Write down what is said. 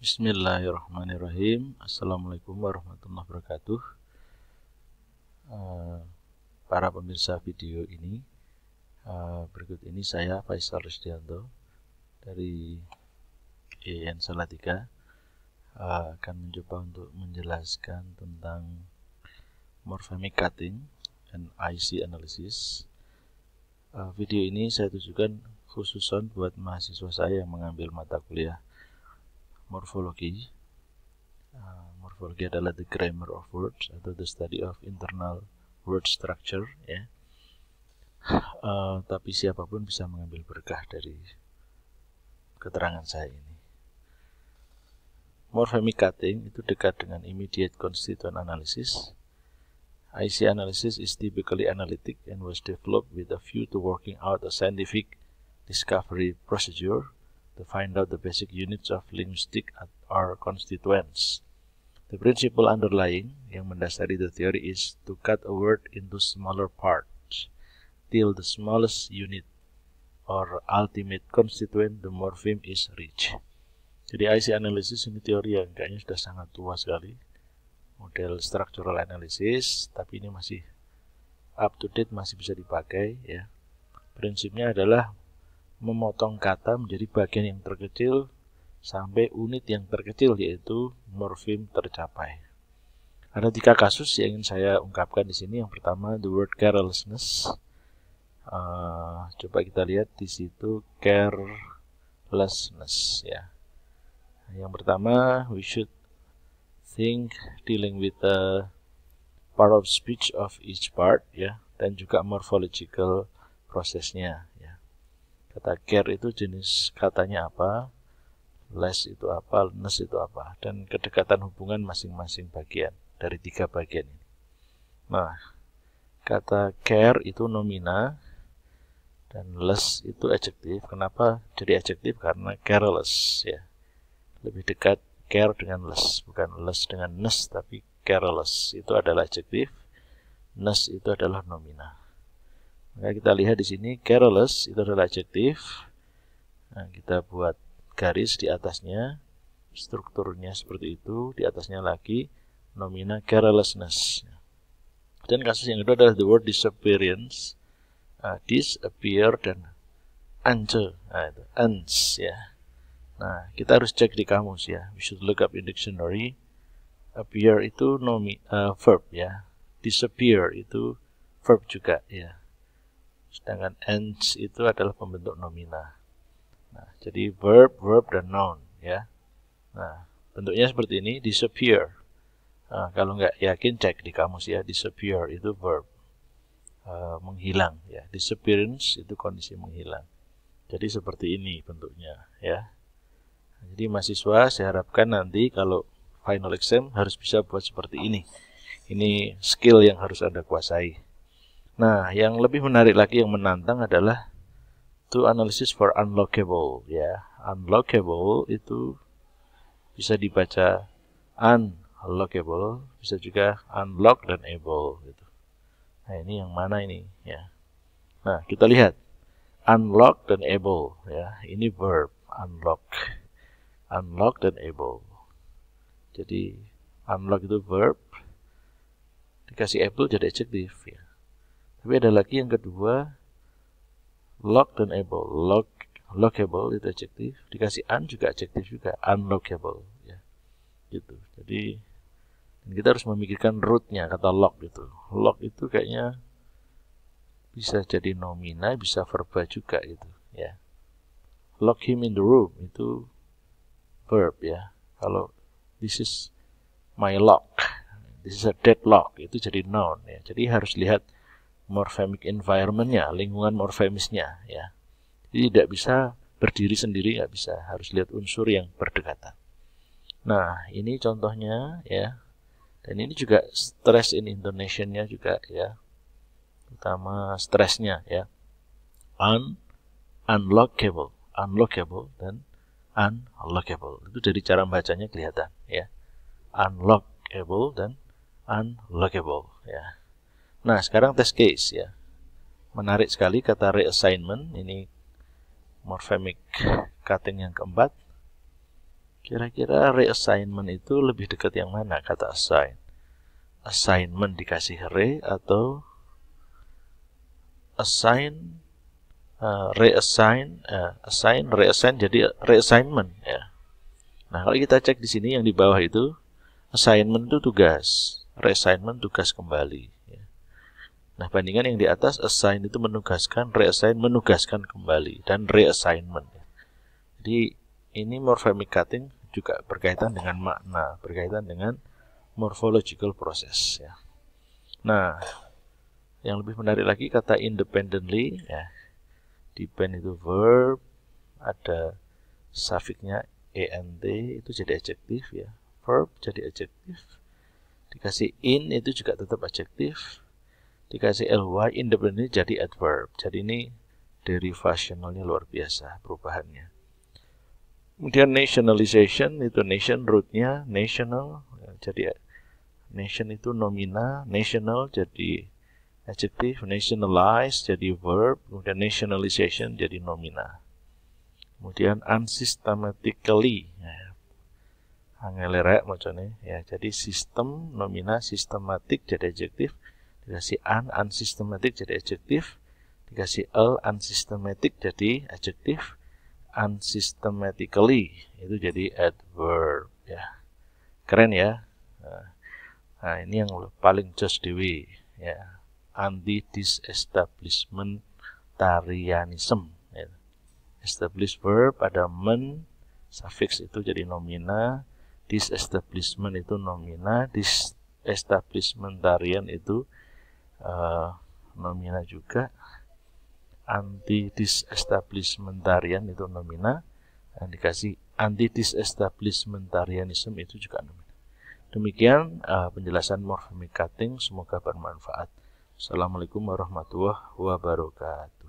Bismillahirrahmanirrahim Assalamualaikum warahmatullahi wabarakatuh eh, Para pemirsa video ini eh, Berikut ini saya Faisal Rusdianto Dari IAIN Salatiga eh, Akan mencoba untuk menjelaskan tentang Morphemic Cutting and IC Analysis Video ini saya tujukan khususan buat mahasiswa saya yang mengambil mata kuliah Morfologi, uh, morphology adalah the grammar of words atau the study of internal word structure ya uh, tapi siapapun bisa mengambil berkah dari keterangan saya ini morphemic cutting itu dekat dengan immediate constituent analysis IC analysis is typically analytic and was developed with a view to working out a scientific discovery procedure to find out the basic units of linguistic or constituents. The principle underlying yang mendasari the theory is to cut a word into smaller parts till the smallest unit or ultimate constituent the morpheme is reached. Jadi IC analysis ini teori yang kayaknya sudah sangat tua sekali. Model structural analysis, tapi ini masih up to date, masih bisa dipakai ya. Prinsipnya adalah memotong kata menjadi bagian yang terkecil sampai unit yang terkecil yaitu morfim tercapai. Ada tiga kasus yang ingin saya ungkapkan di sini. Yang pertama the word carelessness. Uh, coba kita lihat di situ carelessness ya. Yang pertama we should think dealing with the part of speech of each part ya dan juga morphological prosesnya Kata care itu jenis katanya apa, less itu apa, ness itu apa, dan kedekatan hubungan masing-masing bagian dari tiga bagian ini. Nah, kata care itu nomina dan less itu adjektif. Kenapa jadi adjektif? Karena careless ya. Lebih dekat care dengan less, bukan less dengan ness, tapi careless itu adalah adjektif, ness itu adalah nomina. Maka ya, kita lihat di sini careless itu adalah adjektif. Nah, kita buat garis di atasnya, strukturnya seperti itu, di atasnya lagi nomina carelessness. Dan kasus yang kedua adalah the word disappearance, uh, disappear dan unce. Nah, itu uns ya. Nah, kita harus cek di kamus ya. We should look up in dictionary. Appear itu nomi uh, verb ya. Disappear itu verb juga ya sedangkan ends itu adalah pembentuk nomina. Nah, jadi verb, verb dan noun ya. Nah, bentuknya seperti ini disappear. Nah, kalau nggak yakin cek di kamus ya disappear itu verb uh, menghilang ya. Disappearance itu kondisi menghilang. Jadi seperti ini bentuknya ya. Jadi mahasiswa saya harapkan nanti kalau final exam harus bisa buat seperti ini. Ini skill yang harus Anda kuasai. Nah, yang lebih menarik lagi yang menantang adalah to analysis for unlockable ya. Unlockable itu bisa dibaca unlockable, bisa juga unlock dan able gitu. Nah, ini yang mana ini ya. Nah, kita lihat unlock dan able ya. Ini verb unlock. Unlock dan able. Jadi unlock itu verb dikasih able jadi adjective. ya. Tapi ada lagi yang kedua, lock dan able. Lock, lockable itu adjektif. Dikasih un juga adjektif juga, unlockable. Ya. Gitu. Jadi kita harus memikirkan rootnya kata lock gitu. Lock itu kayaknya bisa jadi nomina, bisa verba juga gitu. Ya. Lock him in the room itu verb ya. Kalau this is my lock, this is a deadlock itu jadi noun ya. Jadi harus lihat morfemic environmentnya, lingkungan morfemisnya ya. Jadi tidak bisa berdiri sendiri nggak bisa, harus lihat unsur yang berdekatan. Nah, ini contohnya ya. Dan ini juga stress in Indonesian-nya juga ya. stress stresnya ya. Un unlockable, unlockable dan unlockable. Itu dari cara bacanya kelihatan ya. Unlockable dan unlockable ya. Nah, sekarang test case ya. Menarik sekali kata reassignment. Ini morphemic cutting yang keempat. Kira-kira reassignment itu lebih dekat yang mana kata assign? Assignment dikasih re atau assign uh, reassign uh, assign reassign jadi reassignment ya. Nah, kalau kita cek di sini yang di bawah itu assignment itu tugas, reassignment tugas kembali ya. Nah, bandingan yang di atas assign itu menugaskan, reassign menugaskan kembali dan reassignment. Jadi ini morphemic cutting juga berkaitan dengan makna, berkaitan dengan morphological process ya. Nah, yang lebih menarik lagi kata independently ya. Depend itu verb, ada suffixnya ent itu jadi adjektif ya. Verb jadi adjektif. Dikasih in itu juga tetap adjektif dikasih ly independen jadi adverb. Jadi ini derivationalnya luar biasa perubahannya. Kemudian nationalization itu nation rootnya national jadi nation itu nomina, national jadi adjective, nationalize jadi verb, kemudian nationalization jadi nomina. Kemudian unsystematically ya. Angelerek macamnya ya. Jadi sistem nomina sistematik jadi adjective dikasih an unsystematic jadi adjektif dikasih l unsystematic jadi adjektif unsystematically itu jadi adverb ya keren ya nah, nah ini yang paling just the dewi ya anti disestablishment tarianism ya. establish verb pada men suffix itu jadi nomina disestablishment itu nomina disestablishmentarian itu Eh, nomina juga anti disestablishmentarian itu nomina yang dikasih anti disestablishmentarianism itu juga nomina demikian uh, penjelasan morphemic cutting semoga bermanfaat assalamualaikum warahmatullahi wabarakatuh